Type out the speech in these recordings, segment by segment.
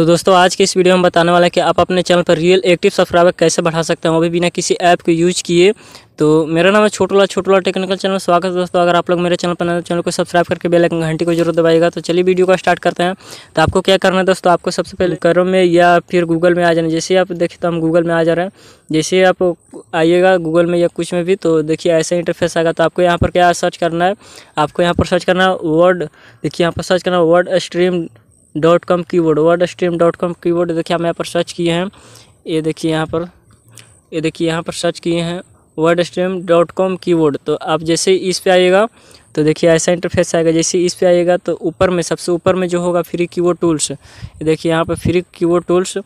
तो दोस्तों आज के इस वीडियो में बताने वाला है कि आप अपने चैनल पर रियल एक्टिव सब्सक्राइबर कैसे बढ़ा सकते हैं वो भी बिना किसी ऐप को यूज़ किए तो मेरा नाम है छोटोला छोटोला टेक्निकल चैनल स्वागत है दोस्तों अगर आप लोग मेरे चैनल पर नए चैनल को सब्सक्राइब करके बेल आइकन घंटी को जरूर दबाएगा तो चलिए वीडियो का स्टार्ट करते हैं तो आपको क्या करना है दोस्तों आपको सबसे पहले करो में या फिर गूगल में आ जाना जैसे आप देखिए तो हम गूगल में आ जा रहे हैं जैसे आप आइएगा गूगल में या कुछ में भी तो देखिए ऐसा इंटरफेस आएगा तो आपको यहाँ पर क्या सर्च करना है आपको यहाँ पर सर्च करना है वर्ड देखिए यहाँ पर सर्च करना है word stream dot com keyboard word stream dot com keyboard देखिए हम यहाँ पर सर्च किए हैं ये देखिए यहाँ पर ये देखिए यहाँ पर सर्च किए हैं word stream dot com keyboard तो आप जैसे इस पर आइएगा तो देखिए ऐसा इंटरफेस आएगा जैसे इस पर आइएगा तो ऊपर में सबसे ऊपर में जो होगा फ्री की टूल्स देखिए यहाँ पर फ्री की टूल्स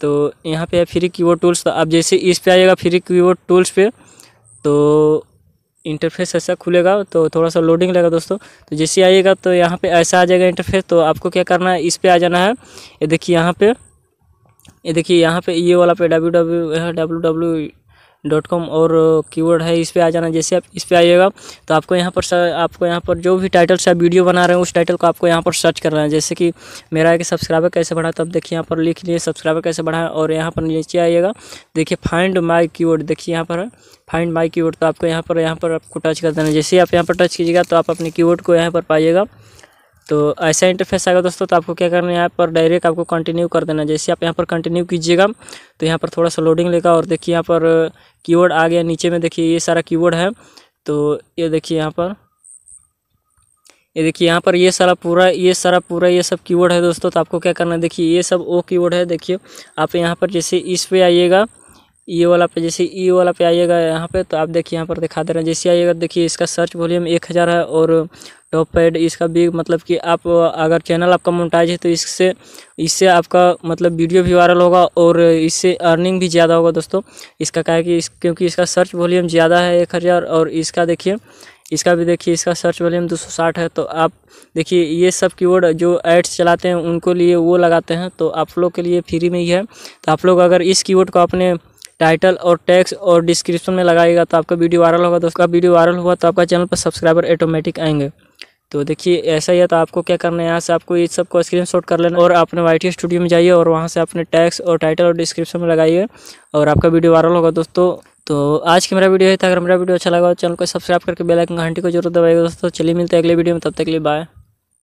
तो यहाँ पर फ्री की टूल्स तो आप जैसे इस पर आइएगा फ्री की टूल्स पर तो इंटरफेस ऐसा खुलेगा तो थोड़ा सा लोडिंग लगेगा दोस्तों तो जैसे आइएगा तो यहाँ पे ऐसा आ जाएगा इंटरफेस तो आपको क्या करना है इस पर आ जाना है ये देखिए यहाँ पे ये देखिए यहाँ पे ये वाला पे W W W W dot com और कीवर्ड है इस पर आ जाना जैसे आप इस पर आइएगा तो आपको यहाँ पर आपको यहाँ पर जो भी टाइटल से आप वीडियो बना रहे हैं उस टाइटल को आपको यहाँ पर सर्च करना है जैसे कि मेरा एक सब्सक्राइबर कैसे बढ़ा तब तो देखिए यहाँ पर लिख लिए सब्सक्राइबर कैसे बढ़ा और यहाँ पर नीचे आइएगा देखिए फाइंड माई की देखिए यहाँ पर फाइंड माई की तो आपको यहाँ पर यहाँ पर आपको टच कर देना जैसे आप यहाँ पर टच कीजिएगा तो आप अपने की को यहाँ पर पाइएगा तो ऐसा इंटरफेस आएगा दोस्तों तो आपको क्या करना है यहाँ पर डायरेक्ट आपको कंटिन्यू कर देना जैसे आप यहाँ पर कंटिन्यू कीजिएगा तो यहाँ पर थोड़ा सा लोडिंग लेगा और देखिए यहाँ पर कीवर्ड uh, आ गया नीचे में देखिए ये सारा कीवर्ड है तो ये देखिए यहाँ पर ये देखिए यहाँ पर ये सारा पूरा ये सारा पूरा ये सब की है दोस्तों तो आपको क्या करना है देखिए ये सब ओ की है देखिए आप यहाँ पर जैसे इस पे आइएगा ये वाला पे जैसे ई वाला पे आइएगा यहाँ पे तो आप देखिए यहाँ पर दिखा दे रहे हैं जैसे आइएगा देखिए इसका सर्च वॉल्यूम एक हज़ार है और टॉप पैड इसका भी मतलब कि आप अगर चैनल आपका मोनटाइज है तो इससे इससे आपका मतलब वीडियो भी वायरल होगा और इससे अर्निंग भी ज़्यादा होगा दोस्तों इसका क्या है कि इस क्योंकि इसका सर्च वॉल्यूम ज़्यादा है एक हज़ार और इसका देखिए इसका भी देखिए इसका सर्च वॉल्यूम दो है तो आप देखिए ये सब कीवर्ड जो एड्स चलाते हैं उनको लिए वो लगाते हैं तो आप लोग के लिए फ्री में ही है तो आप लोग अगर इस कीवर्ड को अपने टाइटल और टैक्स और डिस्क्रिप्शन में लगाएगा तो आपका वीडियो वायरल होगा तो उसका वीडियो वायरल हुआ तो आपका चैनल पर सब्सक्राइबर ऑटोमेटिक आएंगे तो देखिए ऐसा ही है तो आपको क्या करना है यहाँ से आपको ये सबको स्क्रीन शॉट कर लेना और अपने वाई टी स्टूडियो में जाइए और वहाँ से अपने टैक्स और टाइटल और डिस्क्रिप्शन में लगाइए और आपका वीडियो वायरल होगा दोस्तों तो आज की मेरा वीडियो है तो अगर मेरा वीडियो अच्छा लगा तो चैनल को सब्सक्राइब करके बेल आइकन घंटी को जरूर दबाएगा दोस्तों चलिए मिलते हैं अगले वीडियो में तब तक के लिए बाय